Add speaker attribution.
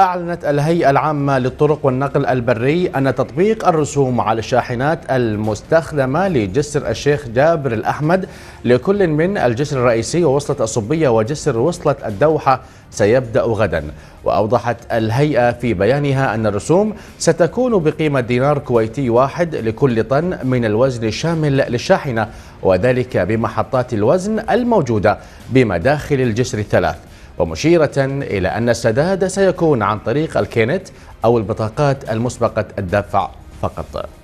Speaker 1: أعلنت الهيئة العامة للطرق والنقل البري أن تطبيق الرسوم على الشاحنات المستخدمة لجسر الشيخ جابر الأحمد لكل من الجسر الرئيسي ووصلة الصبية وجسر وصلة الدوحة سيبدأ غدا وأوضحت الهيئة في بيانها أن الرسوم ستكون بقيمة دينار كويتي واحد لكل طن من الوزن الشامل للشاحنة وذلك بمحطات الوزن الموجودة بمداخل الجسر الثلاث ومشيرة إلى أن السداد سيكون عن طريق الكينت أو البطاقات المسبقة الدفع فقط